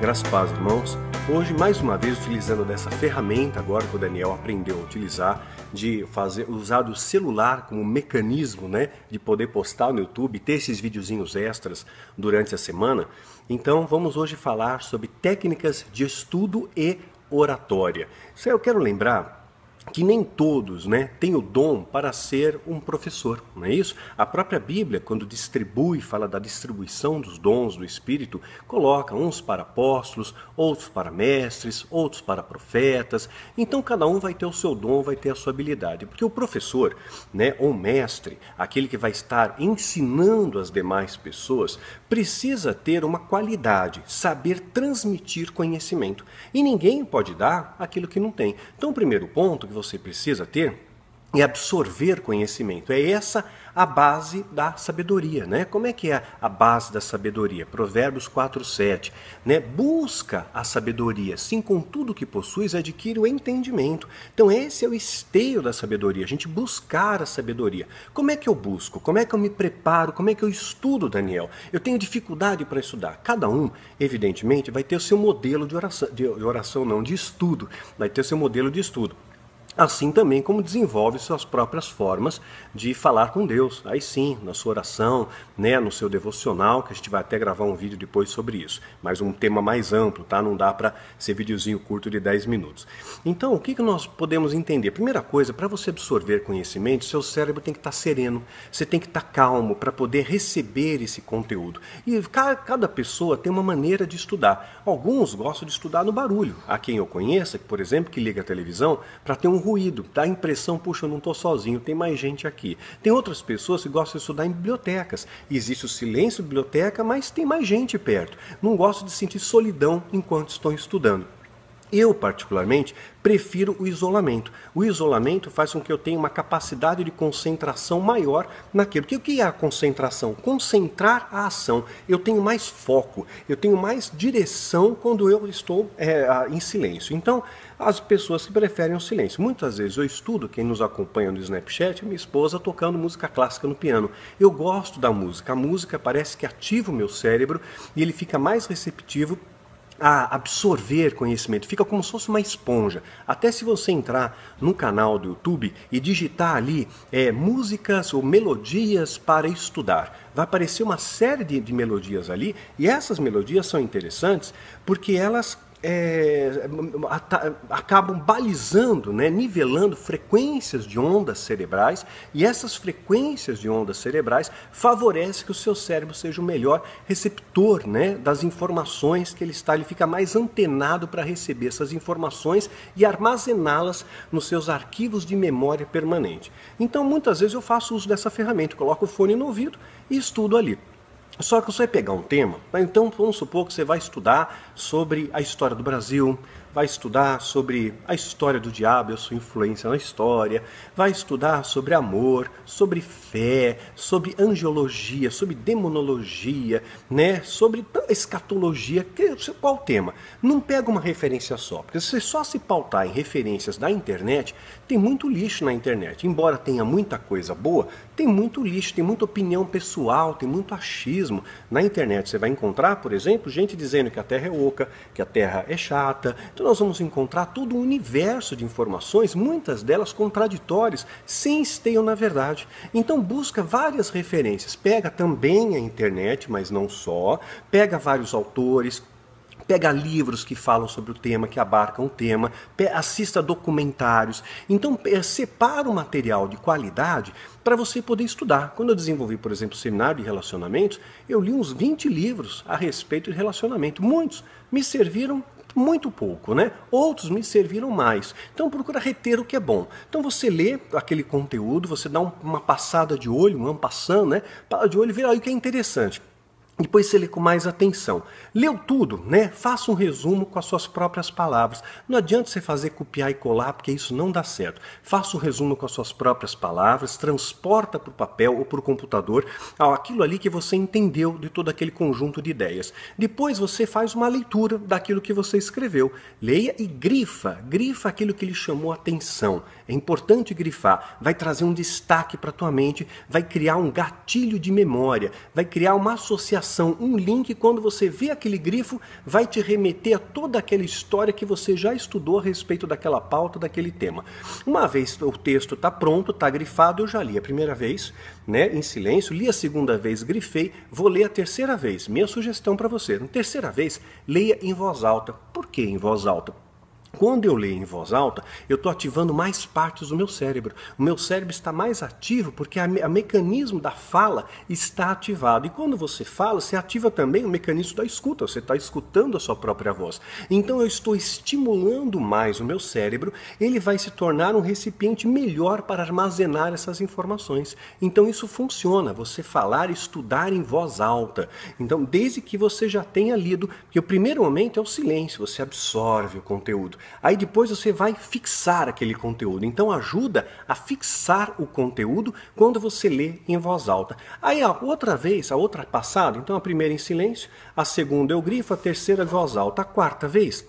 Graças a Deus, irmãos. Hoje, mais uma vez, utilizando dessa ferramenta agora que o Daniel aprendeu a utilizar, de fazer usar o celular como mecanismo, né, de poder postar no YouTube, ter esses videozinhos extras durante a semana. Então, vamos hoje falar sobre técnicas de estudo e oratória. Eu quero lembrar que nem todos né, têm o dom para ser um professor, não é isso? A própria Bíblia, quando distribui, fala da distribuição dos dons do Espírito, coloca uns para apóstolos, outros para mestres, outros para profetas. Então cada um vai ter o seu dom, vai ter a sua habilidade. Porque o professor, né, ou mestre, aquele que vai estar ensinando as demais pessoas, precisa ter uma qualidade, saber transmitir conhecimento. E ninguém pode dar aquilo que não tem. Então, o primeiro ponto que você precisa ter é absorver conhecimento. É essa a base da sabedoria, né? Como é que é a base da sabedoria? Provérbios 4:7, né? Busca a sabedoria, sim com tudo que possuis adquire o entendimento. Então esse é o esteio da sabedoria, a gente buscar a sabedoria. Como é que eu busco? Como é que eu me preparo? Como é que eu estudo, Daniel? Eu tenho dificuldade para estudar. Cada um, evidentemente, vai ter o seu modelo de oração, de oração não, de estudo. Vai ter o seu modelo de estudo assim também como desenvolve suas próprias formas de falar com Deus. Aí sim, na sua oração, né, no seu devocional, que a gente vai até gravar um vídeo depois sobre isso, mas um tema mais amplo, tá? Não dá para ser videozinho curto de 10 minutos. Então, o que, que nós podemos entender? Primeira coisa, para você absorver conhecimento, seu cérebro tem que estar tá sereno, você tem que estar tá calmo para poder receber esse conteúdo. E cada pessoa tem uma maneira de estudar. Alguns gostam de estudar no barulho. Há quem eu conheça, por exemplo, que liga a televisão para ter um ruído, dá a impressão, puxa, eu não estou sozinho, tem mais gente aqui. Tem outras pessoas que gostam de estudar em bibliotecas. Existe o silêncio biblioteca, mas tem mais gente perto. Não gosto de sentir solidão enquanto estou estudando. Eu, particularmente, prefiro o isolamento. O isolamento faz com que eu tenha uma capacidade de concentração maior naquilo. Porque o que é a concentração? Concentrar a ação. Eu tenho mais foco, eu tenho mais direção quando eu estou é, em silêncio. Então, as pessoas que preferem o silêncio. Muitas vezes eu estudo, quem nos acompanha no Snapchat, minha esposa tocando música clássica no piano. Eu gosto da música. A música parece que ativa o meu cérebro e ele fica mais receptivo a absorver conhecimento, fica como se fosse uma esponja. Até se você entrar no canal do YouTube e digitar ali é, músicas ou melodias para estudar, vai aparecer uma série de, de melodias ali e essas melodias são interessantes porque elas é, é acabam balizando, né, nivelando frequências de ondas cerebrais e essas frequências de ondas cerebrais favorecem que o seu cérebro seja o melhor receptor né, das informações que ele está, ele fica mais antenado para receber essas informações e armazená-las nos seus arquivos de memória permanente. Então, muitas vezes eu faço uso dessa ferramenta, coloco o fone no ouvido e estudo ali. Só que você vai pegar um tema, então vamos supor que você vai estudar sobre a história do Brasil, vai estudar sobre a história do diabo e a sua influência na história, vai estudar sobre amor, sobre fé, sobre angiologia, sobre demonologia, né? sobre escatologia, que, qual tema? Não pega uma referência só, porque se você só se pautar em referências da internet, tem muito lixo na internet. Embora tenha muita coisa boa, tem muito lixo, tem muita opinião pessoal, tem muito achismo. Na internet você vai encontrar, por exemplo, gente dizendo que a Terra é oca, que a Terra é chata, então nós vamos encontrar todo um universo de informações, muitas delas contraditórias, sem esteio na verdade. Então busca várias referências, pega também a internet, mas não só, pega vários autores, pega livros que falam sobre o tema, que abarcam o tema, assista documentários. Então, separa o material de qualidade para você poder estudar. Quando eu desenvolvi, por exemplo, o seminário de relacionamentos, eu li uns 20 livros a respeito de relacionamento. Muitos me serviram muito pouco, né? Outros me serviram mais. Então procura reter o que é bom. Então você lê aquele conteúdo, você dá uma passada de olho, um passando, né? Para de olho e aí o que é interessante. Depois você lê com mais atenção. Leu tudo, né? Faça um resumo com as suas próprias palavras. Não adianta você fazer copiar e colar, porque isso não dá certo. Faça o um resumo com as suas próprias palavras, transporta para o papel ou para o computador aquilo ali que você entendeu de todo aquele conjunto de ideias. Depois você faz uma leitura daquilo que você escreveu. Leia e grifa, grifa aquilo que lhe chamou a atenção. É importante grifar, vai trazer um destaque para a tua mente, vai criar um gatilho de memória, vai criar uma associação, um link quando você vê aquele grifo, vai te remeter a toda aquela história que você já estudou a respeito daquela pauta, daquele tema. Uma vez o texto está pronto, está grifado, eu já li a primeira vez, né, em silêncio, li a segunda vez, grifei, vou ler a terceira vez. Minha sugestão para você, na terceira vez, leia em voz alta. Por que em voz alta? Quando eu leio em voz alta, eu estou ativando mais partes do meu cérebro. O meu cérebro está mais ativo porque o mecanismo da fala está ativado. E quando você fala, você ativa também o mecanismo da escuta. Você está escutando a sua própria voz. Então eu estou estimulando mais o meu cérebro. Ele vai se tornar um recipiente melhor para armazenar essas informações. Então isso funciona. Você falar, estudar em voz alta. Então desde que você já tenha lido, porque o primeiro momento é o silêncio. Você absorve o conteúdo. Aí depois você vai fixar aquele conteúdo. Então ajuda a fixar o conteúdo quando você lê em voz alta. Aí a outra vez, a outra passada, então a primeira em silêncio, a segunda eu grifo, a terceira em voz alta, a quarta vez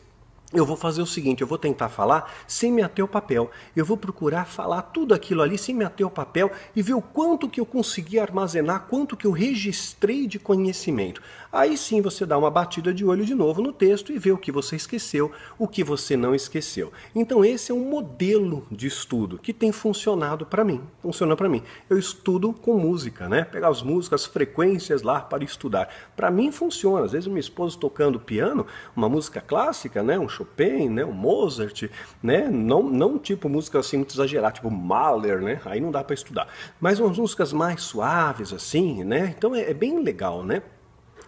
eu vou fazer o seguinte, eu vou tentar falar sem me ater o papel. Eu vou procurar falar tudo aquilo ali sem me ater o papel e ver o quanto que eu consegui armazenar, quanto que eu registrei de conhecimento. Aí sim você dá uma batida de olho de novo no texto e vê o que você esqueceu, o que você não esqueceu. Então esse é um modelo de estudo que tem funcionado para mim. Funciona para mim. Eu estudo com música, né? Pegar as músicas, as frequências lá para estudar. Para mim funciona. Às vezes minha esposa tocando piano, uma música clássica, né? Um Chopin, né? Um Mozart, né? Não, não tipo música assim muito exagerada, tipo Mahler, né? Aí não dá para estudar. Mas umas músicas mais suaves assim, né? Então é, é bem legal, né?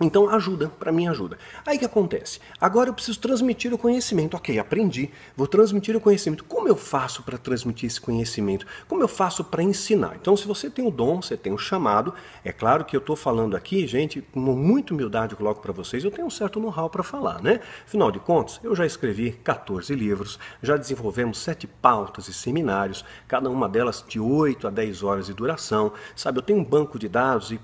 Então ajuda, para mim ajuda. Aí que acontece? Agora eu preciso transmitir o conhecimento. Ok, aprendi, vou transmitir o conhecimento. Como eu faço para transmitir esse conhecimento? Como eu faço para ensinar? Então, se você tem o dom, você tem o chamado, é claro que eu estou falando aqui, gente, com muita humildade eu coloco para vocês, eu tenho um certo know-how para falar, né? Afinal de contas, eu já escrevi 14 livros, já desenvolvemos sete pautas e seminários, cada uma delas de 8 a 10 horas de duração. Sabe, eu tenho um banco de dados e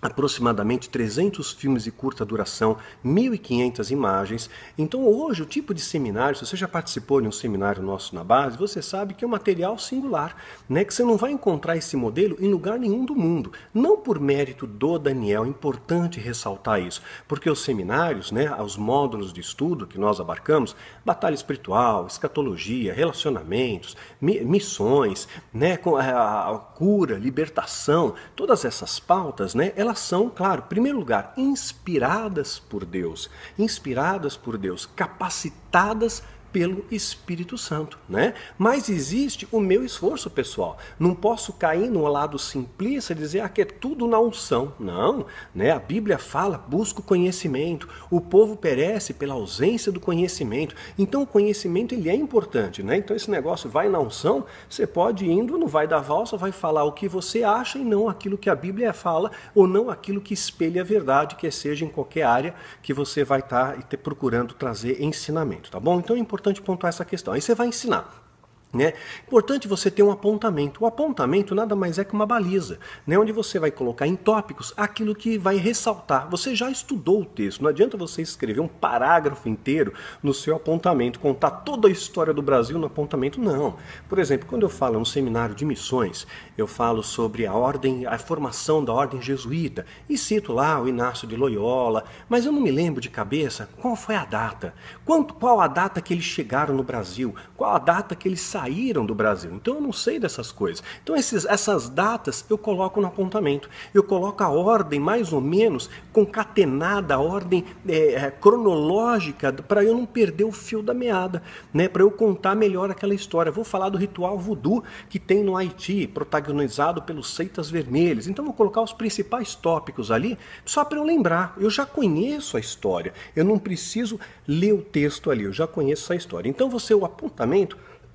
aproximadamente 300 filmes de curta duração, 1.500 imagens. Então, hoje, o tipo de seminário, se você já participou de um seminário nosso na base, você sabe que é um material singular, né? que você não vai encontrar esse modelo em lugar nenhum do mundo. Não por mérito do Daniel, é importante ressaltar isso, porque os seminários, né, os módulos de estudo que nós abarcamos, batalha espiritual, escatologia, relacionamentos, mi missões, né, eh, a cura, libertação, todas essas pautas, né, elas elas são, claro, em primeiro lugar, inspiradas por Deus, inspiradas por Deus, capacitadas pelo Espírito Santo, né? Mas existe o meu esforço pessoal. Não posso cair no lado simplista e dizer ah, que é tudo na unção. Não, né? A Bíblia fala: busca o conhecimento. O povo perece pela ausência do conhecimento. Então o conhecimento ele é importante, né? Então esse negócio vai na unção, você pode ir indo, não vai dar valsa, vai falar o que você acha e não aquilo que a Bíblia fala ou não aquilo que espelha a verdade, que seja em qualquer área que você vai estar tá procurando trazer ensinamento, tá bom? Então é importante importante pontuar essa questão. Aí você vai ensinar. Né? Importante você ter um apontamento. O apontamento nada mais é que uma baliza, né? onde você vai colocar em tópicos aquilo que vai ressaltar. Você já estudou o texto, não adianta você escrever um parágrafo inteiro no seu apontamento, contar toda a história do Brasil no apontamento, não. Por exemplo, quando eu falo no seminário de missões, eu falo sobre a ordem, a formação da ordem jesuíta e cito lá o Inácio de Loyola, mas eu não me lembro de cabeça qual foi a data, quanto, qual a data que eles chegaram no Brasil, qual a data que eles saíram saíram do Brasil. Então eu não sei dessas coisas. Então esses, essas datas eu coloco no apontamento. Eu coloco a ordem mais ou menos concatenada, a ordem é, cronológica, para eu não perder o fio da meada, né? para eu contar melhor aquela história. vou falar do ritual voodoo que tem no Haiti, protagonizado pelos seitas vermelhas. Então vou colocar os principais tópicos ali, só para eu lembrar. Eu já conheço a história, eu não preciso ler o texto ali, eu já conheço a história. Então você, o apontamento,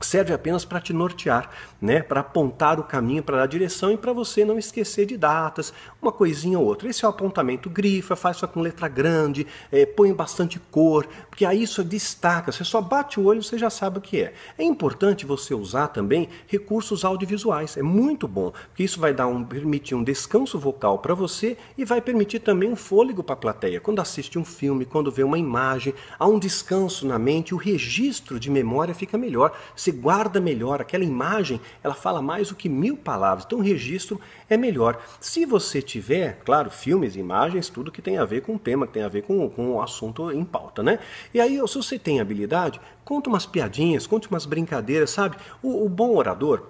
que serve apenas para te nortear, né? para apontar o caminho para a direção e para você não esquecer de datas, uma coisinha ou outra. Esse é o apontamento. Grifa, faça com letra grande, é, põe bastante cor, porque aí isso destaca. Você só bate o olho e você já sabe o que é. É importante você usar também recursos audiovisuais. É muito bom, porque isso vai dar um, permitir um descanso vocal para você e vai permitir também um fôlego para a plateia. Quando assiste um filme, quando vê uma imagem, há um descanso na mente, o registro de memória fica melhor. Você você guarda melhor aquela imagem, ela fala mais do que mil palavras. Então o registro é melhor. Se você tiver, claro, filmes, imagens, tudo que tem a ver com o tema, que tem a ver com, com o assunto em pauta, né? E aí, se você tem habilidade, conta umas piadinhas, conte umas brincadeiras, sabe? o, o bom orador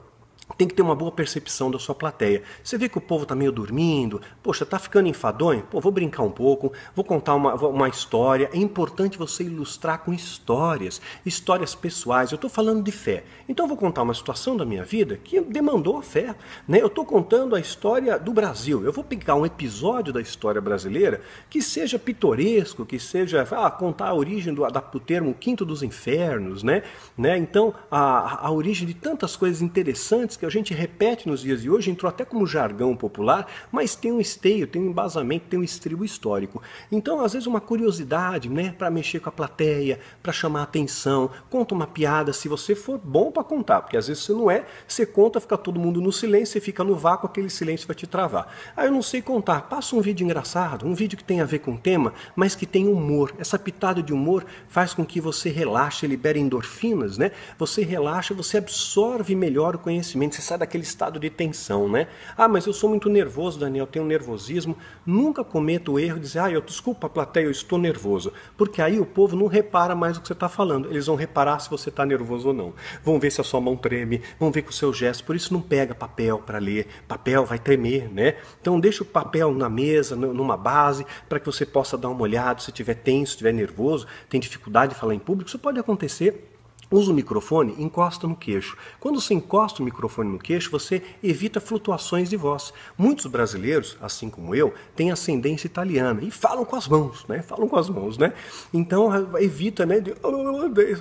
tem que ter uma boa percepção da sua plateia. Você vê que o povo está meio dormindo, poxa, está ficando enfadonho? Pô, vou brincar um pouco, vou contar uma, uma história. É importante você ilustrar com histórias, histórias pessoais. Eu estou falando de fé, então eu vou contar uma situação da minha vida que demandou a fé. Né? Eu estou contando a história do Brasil, eu vou pegar um episódio da história brasileira que seja pitoresco, que seja ah, contar a origem do, do termo Quinto dos Infernos, né? né? Então, a, a origem de tantas coisas interessantes que a gente repete nos dias de hoje, entrou até como jargão popular, mas tem um esteio, tem um embasamento, tem um estribo histórico. Então, às vezes, uma curiosidade, né, para mexer com a plateia, para chamar a atenção, conta uma piada, se você for bom para contar, porque às vezes você não é, você conta, fica todo mundo no silêncio, você fica no vácuo, aquele silêncio vai te travar. Ah, eu não sei contar, passa um vídeo engraçado, um vídeo que tem a ver com o tema, mas que tem humor. Essa pitada de humor faz com que você relaxe, libere endorfinas, né? Você relaxa, você absorve melhor o conhecimento diferente, você sai daquele estado de tensão, né? Ah, mas eu sou muito nervoso, Daniel, tenho nervosismo. Nunca cometa o erro de dizer, ah, eu, desculpa, plateia, eu estou nervoso. Porque aí o povo não repara mais o que você está falando. Eles vão reparar se você está nervoso ou não. Vão ver se a sua mão treme, vão ver com o seu gesto. Por isso não pega papel para ler. Papel vai tremer, né? Então deixa o papel na mesa, numa base, para que você possa dar uma olhada. Se estiver tenso, se estiver nervoso, tem dificuldade de falar em público, isso pode acontecer usa o microfone, encosta no queixo. Quando você encosta o microfone no queixo, você evita flutuações de voz. Muitos brasileiros, assim como eu, têm ascendência italiana e falam com as mãos, né? Falam com as mãos, né? Então evita, né, de,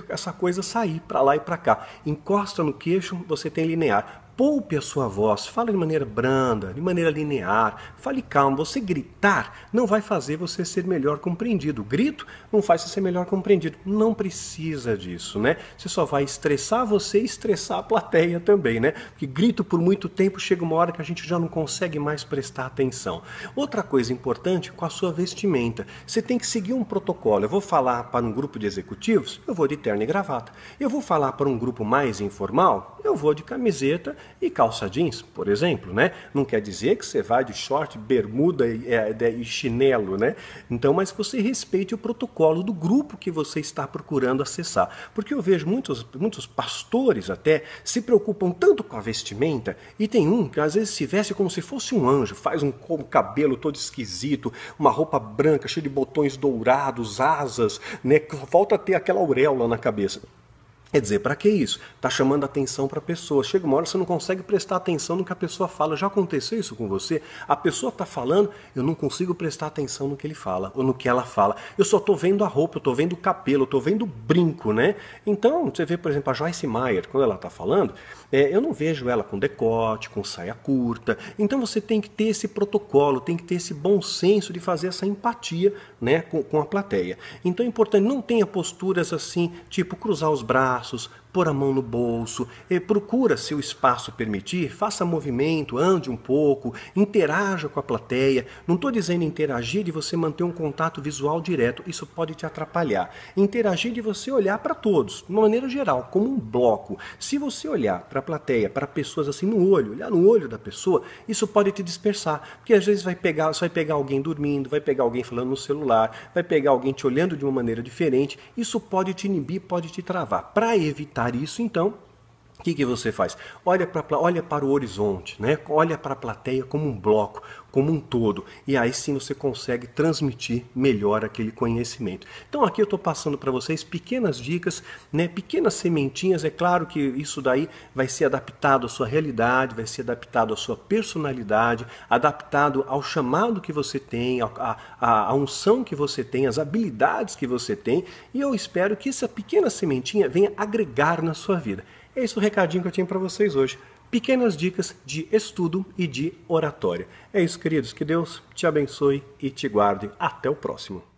essa coisa sair para lá e para cá. Encosta no queixo, você tem linear poupe a sua voz, fale de maneira branda, de maneira linear, fale calmo. Você gritar não vai fazer você ser melhor compreendido. grito não faz você ser melhor compreendido. Não precisa disso, né? Você só vai estressar você e estressar a plateia também, né? Porque grito por muito tempo chega uma hora que a gente já não consegue mais prestar atenção. Outra coisa importante com a sua vestimenta. Você tem que seguir um protocolo. Eu vou falar para um grupo de executivos, eu vou de terno e gravata. Eu vou falar para um grupo mais informal, eu vou de camiseta e calça jeans, por exemplo, né? Não quer dizer que você vai de short, bermuda e, é, e chinelo, né? Então, mas você respeite o protocolo do grupo que você está procurando acessar. Porque eu vejo muitos, muitos pastores até se preocupam tanto com a vestimenta, e tem um que às vezes se veste como se fosse um anjo, faz um cabelo todo esquisito, uma roupa branca, cheia de botões dourados, asas, né? Falta ter aquela auréola na cabeça. Quer dizer, para que isso? Tá chamando atenção para a pessoa. Chega uma hora você não consegue prestar atenção no que a pessoa fala. Já aconteceu isso com você? A pessoa tá falando, eu não consigo prestar atenção no que ele fala ou no que ela fala. Eu só tô vendo a roupa, eu tô vendo o cabelo, eu tô vendo o brinco, né? Então, você vê, por exemplo, a Joyce Meyer, quando ela tá falando, é, eu não vejo ela com decote, com saia curta. Então você tem que ter esse protocolo, tem que ter esse bom senso de fazer essa empatia, né, com, com a plateia. Então é importante, não tenha posturas assim, tipo cruzar os braços braços pôr a mão no bolso, procura, se o espaço permitir, faça movimento, ande um pouco, interaja com a plateia. Não estou dizendo interagir de você manter um contato visual direto, isso pode te atrapalhar. Interagir de você olhar para todos, de uma maneira geral, como um bloco. Se você olhar para a plateia, para pessoas assim no olho, olhar no olho da pessoa, isso pode te dispersar, porque às vezes vai pegar, você vai pegar alguém dormindo, vai pegar alguém falando no celular, vai pegar alguém te olhando de uma maneira diferente, isso pode te inibir, pode te travar. Para evitar isso, então o que, que você faz? Olha, pra, olha para o horizonte, né? olha para a plateia como um bloco, como um todo. E aí sim você consegue transmitir melhor aquele conhecimento. Então aqui eu estou passando para vocês pequenas dicas, né, pequenas sementinhas. É claro que isso daí vai ser adaptado à sua realidade, vai ser adaptado à sua personalidade, adaptado ao chamado que você tem, à, à, à unção que você tem, às habilidades que você tem. E eu espero que essa pequena sementinha venha agregar na sua vida. É esse o recadinho que eu tinha para vocês hoje pequenas dicas de estudo e de oratória. É isso, queridos. Que Deus te abençoe e te guarde. Até o próximo.